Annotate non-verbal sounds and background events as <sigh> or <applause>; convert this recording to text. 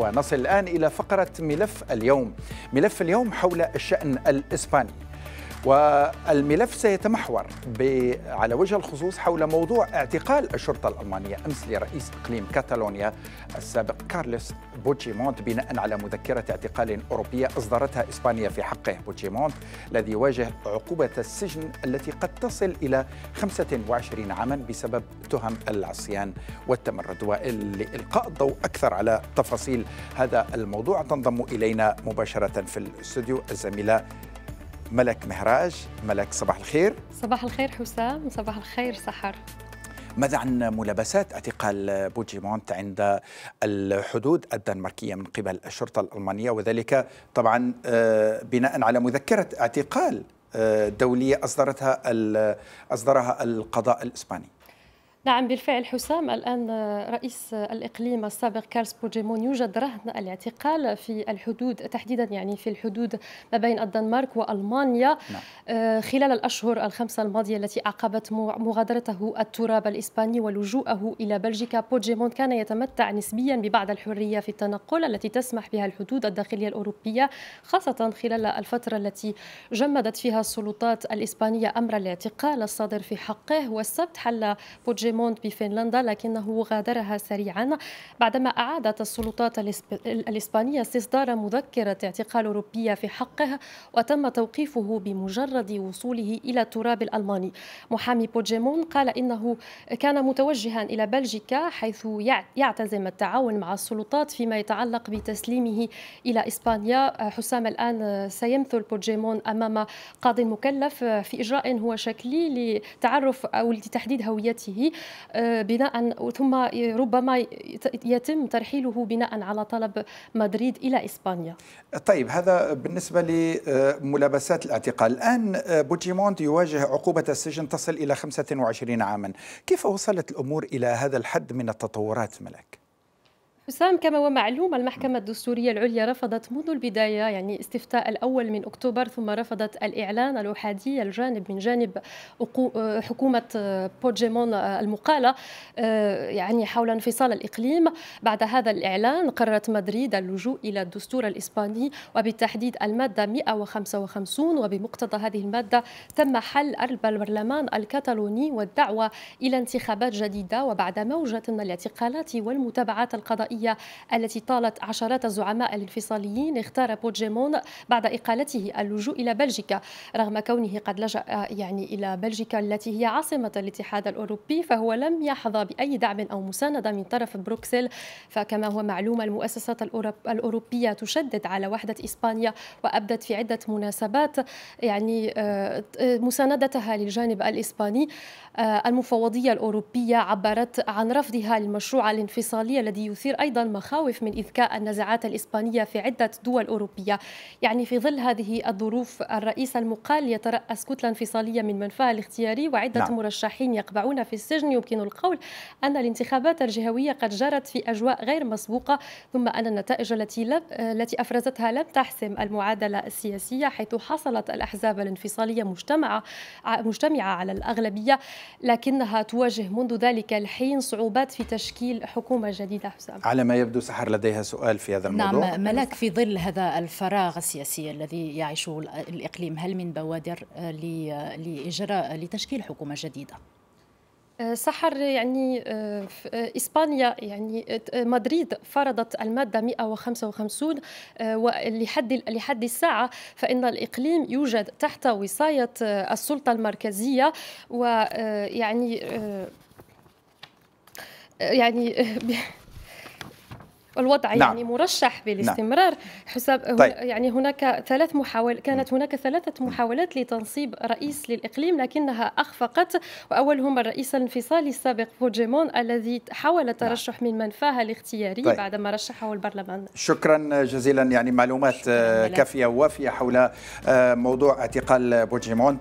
ونصل الآن إلى فقرة ملف اليوم ملف اليوم حول الشأن الإسباني والملف سيتمحور على وجه الخصوص حول موضوع اعتقال الشرطة الألمانية أمس لرئيس إقليم كاتالونيا السابق كارلس بوتشيمونت بناء على مذكرة اعتقال أوروبية أصدرتها إسبانيا في حقه بوتشيمونت الذي يواجه عقوبة السجن التي قد تصل إلى 25 عاما بسبب تهم العصيان والتمرد ولإلقاء الضوء أكثر على تفاصيل هذا الموضوع تنضم إلينا مباشرة في الاستوديو الزميلة ملك مهراج ملك صباح الخير صباح الخير حسام صباح الخير سحر ماذا عن ملابسات اعتقال بوجيمونت عند الحدود الدنماركيه من قبل الشرطه الالمانيه وذلك طبعا آه، بناء على مذكره اعتقال آه، دوليه اصدرتها اصدرها القضاء الاسباني نعم بالفعل حسام الآن رئيس الإقليم السابق كارلس بوجيمون يوجد رهن الاعتقال في الحدود تحديدا يعني في الحدود ما بين الدنمارك وألمانيا نعم. آه، خلال الأشهر الخمسة الماضية التي أعقبت مغادرته التراب الإسباني ولجوءه إلى بلجيكا بوجيمون كان يتمتع نسبيا ببعض الحرية في التنقل التي تسمح بها الحدود الداخلية الأوروبية خاصة خلال الفترة التي جمدت فيها السلطات الإسبانية أمر الاعتقال الصادر في حقه والسبت حل بوجيمون بوجيموند بفنلندا لكنه غادرها سريعا بعدما أعادت السلطات الإسبانية استصدار مذكرة اعتقال أوروبية في حقه وتم توقيفه بمجرد وصوله إلى التراب الألماني محامي بوجيمون قال إنه كان متوجها إلى بلجيكا حيث يعتزم التعاون مع السلطات فيما يتعلق بتسليمه إلى إسبانيا حسام الآن سيمثل بوجيمون أمام قاضي مكلف في إجراء هو شكلي لتعرف أو لتحديد هويته آه، بناء ثم ربما يتم ترحيله بناء على طلب مدريد الى اسبانيا. طيب هذا بالنسبه لملابسات الاعتقال، الان آه، بوجيمونت يواجه عقوبه السجن تصل الى 25 عاما، كيف وصلت الامور الى هذا الحد من التطورات ملك؟ حسام كما هو معلوم المحكمة الدستورية العليا رفضت منذ البداية يعني استفتاء الأول من أكتوبر ثم رفضت الإعلان الأحادي الجانب من جانب حكومة بوجيمون المقالة آه، يعني حول انفصال الإقليم بعد هذا الإعلان قررت مدريد اللجوء إلى الدستور الإسباني وبالتحديد المادة 155 وبمقتضى هذه المادة تم حل البرلمان الكتالوني والدعوة إلى انتخابات جديدة وبعد موجة من الاعتقالات والمتابعات القضائية العراقية التي طالت عشرات الزعماء الانفصاليين اختار بوتجيمون بعد إقالته اللجوء إلى بلجيكا رغم كونه قد لجأ يعني إلى بلجيكا التي هي عاصمة الاتحاد الأوروبي فهو لم يحظى بأي دعم أو مساندة من طرف بروكسل فكما هو معلوم المؤسسات الأوروبية تشدد على وحدة إسبانيا وأبدت في عدة مناسبات يعني آه، آه، مساندتها للجانب الإسباني آه، المفوضية الأوروبية عبرت عن رفضها للمشروع الانفصالي الذي يثير أيضا أيضا مخاوف من إذكاء النزعات الإسبانية في عدة دول أوروبية يعني في ظل هذه الظروف الرئيس المقال يترأس كتلة انفصالية من منفاه الاختياري وعدة نعم. مرشحين يقبعون في السجن يمكن القول أن الانتخابات الجهوية قد جرت في أجواء غير مسبوقة ثم أن النتائج التي لم التي أفرزتها لم تحسم المعادلة السياسية حيث حصلت الأحزاب الانفصالية مجتمعة مجتمعة على الأغلبية لكنها تواجه منذ ذلك الحين صعوبات في تشكيل حكومة جديدة حسام على ما يبدو سحر لديها سؤال في هذا نعم، الموضوع نعم ملاك في ظل هذا الفراغ السياسي الذي يعيشه الإقليم هل من بوادر لإجراء لتشكيل حكومة جديدة؟ أه، سحر يعني أه، أه، إسبانيا يعني مدريد فرضت المادة 155 ولحد لحد الساعة فإن الإقليم يوجد تحت وصاية السلطة المركزية ويعني يعني, يعني، <laughs> الوضع نعم. يعني مرشح نعم. بالاستمرار نعم. حساب طيب. يعني هناك ثلاث محاول كانت هناك ثلاثة محاولات لتنصيب رئيس للإقليم لكنها أخفقت وأولهما الرئيس الانفصالي السابق فوجيمون الذي حاول نعم. الترشح نعم. من منفاه الاختياري طيب. بعدما رشحه البرلمان شكرا جزيلا يعني معلومات كافية ووافية حول آه، موضوع اعتقال بوجيمون